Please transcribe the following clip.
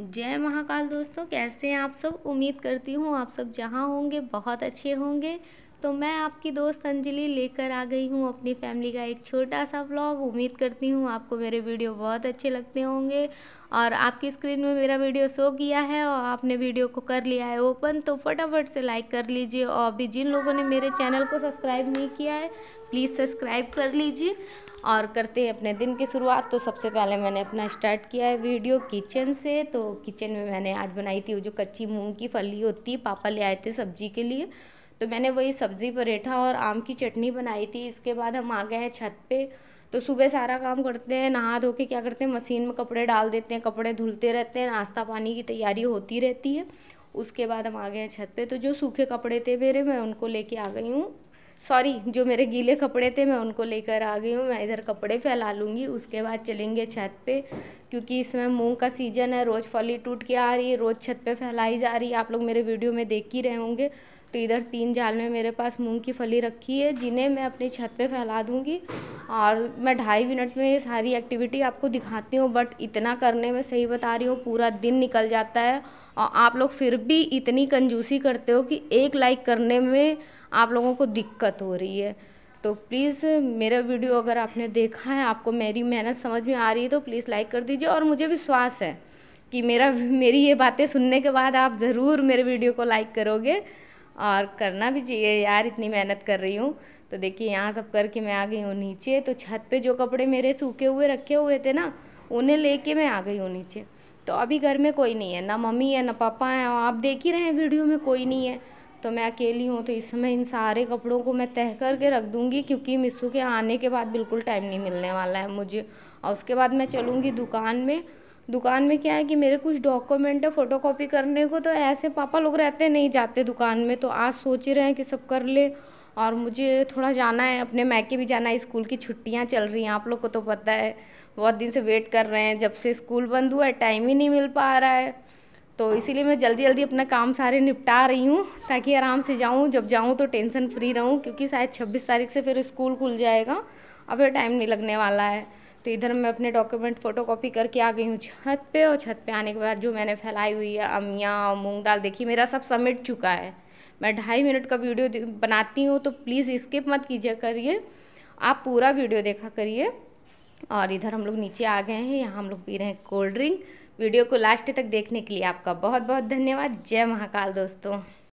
जय महाकाल दोस्तों कैसे हैं आप सब उम्मीद करती हूँ आप सब जहाँ होंगे बहुत अच्छे होंगे तो मैं आपकी दोस्त अंजलि लेकर आ गई हूँ अपनी फैमिली का एक छोटा सा ब्लॉग उम्मीद करती हूँ आपको मेरे वीडियो बहुत अच्छे लगते होंगे और आपकी स्क्रीन में मेरा वीडियो शो किया है और आपने वीडियो को कर लिया है ओपन तो फटाफट से लाइक कर लीजिए और भी जिन लोगों ने मेरे चैनल को सब्सक्राइब नहीं किया है प्लीज़ सब्सक्राइब कर लीजिए और करते हैं अपने दिन की शुरुआत तो सबसे पहले मैंने अपना स्टार्ट किया है वीडियो किचन से तो किचन में मैंने आज बनाई थी वो जो कच्ची मूंग की फली होती है पापा ले आए थे सब्जी के लिए तो मैंने वही सब्ज़ी पराठा और आम की चटनी बनाई थी इसके बाद हम आ गए हैं छत पे तो सुबह सारा काम करते हैं नहा धो के क्या करते हैं मशीन में कपड़े डाल देते हैं कपड़े धुलते रहते हैं नाश्ता पानी की तैयारी होती रहती है उसके बाद हम आ गए हैं छत पे तो जो सूखे कपड़े थे मेरे मैं उनको लेके आ गई हूँ सॉरी जो मेरे गीले कपड़े थे मैं उनको लेकर आ गई हूँ मैं इधर कपड़े फैला लूँगी उसके बाद चलेंगे छत पे क्योंकि इसमें मूंग का सीजन है रोज़ फली टूट के आ रही है रोज़ छत पे फैलाई जा रही है आप लोग मेरे वीडियो में देख ही रहे होंगे तो इधर तीन जाल में मेरे पास मूंग की फली रखी है जिन्हें मैं अपनी छत पे फैला दूंगी और मैं ढाई मिनट में ये सारी एक्टिविटी आपको दिखाती हूँ बट इतना करने में सही बता रही हूँ पूरा दिन निकल जाता है और आप लोग फिर भी इतनी कंजूसी करते हो कि एक लाइक करने में आप लोगों को दिक्कत हो रही है तो प्लीज़ मेरा वीडियो अगर आपने देखा है आपको मेरी मेहनत समझ में आ रही है तो प्लीज़ लाइक कर दीजिए और मुझे विश्वास है कि मेरा मेरी ये बातें सुनने के बाद आप ज़रूर मेरे वीडियो को लाइक करोगे और करना भी चाहिए यार इतनी मेहनत कर रही हूँ तो देखिए यहाँ सब करके मैं आ गई हूँ नीचे तो छत पे जो कपड़े मेरे सूखे हुए रखे हुए थे ना उन्हें लेके मैं आ गई हूँ नीचे तो अभी घर में कोई नहीं है ना मम्मी है ना पापा है और आप देख ही रहे हैं वीडियो में कोई नहीं है तो मैं अकेली हूँ तो इस समय इन सारे कपड़ों को मैं तह करके रख दूँगी क्योंकि मिसू के आने के बाद बिल्कुल टाइम नहीं मिलने वाला है मुझे और उसके बाद मैं चलूँगी दुकान में दुकान में क्या है कि मेरे कुछ डॉक्यूमेंट है फ़ोटो कॉपी करने को तो ऐसे पापा लोग रहते नहीं जाते दुकान में तो आज सोच ही रहे हैं कि सब कर ले और मुझे थोड़ा जाना है अपने मैके भी जाना है स्कूल की छुट्टियाँ चल रही हैं आप लोग को तो पता है बहुत दिन से वेट कर रहे हैं जब से स्कूल बंद हुआ है टाइम ही नहीं मिल पा रहा है तो इसीलिए मैं जल्दी जल्दी अपना काम सारे निपटा रही हूँ ताकि आराम से जाऊँ जब जाऊँ तो टेंशन फ्री रहूँ क्योंकि शायद छब्बीस तारीख से फिर स्कूल खुल जाएगा अब फिर टाइम नहीं लगने वाला है तो इधर मैं अपने डॉक्यूमेंट फ़ोटो कॉपी करके आ गई हूँ छत पे और छत पे आने के बाद जो मैंने फैलाई हुई है अमियाँ और मूंग दाल देखी मेरा सब समेट चुका है मैं ढाई मिनट का वीडियो बनाती हूँ तो प्लीज़ स्किप मत कीजिए करिए आप पूरा वीडियो देखा करिए और इधर हम लोग नीचे आ गए हैं यहाँ हम लोग पी रहे हैं कोल्ड ड्रिंक वीडियो को लास्ट तक देखने के लिए आपका बहुत बहुत धन्यवाद जय महाकाल दोस्तों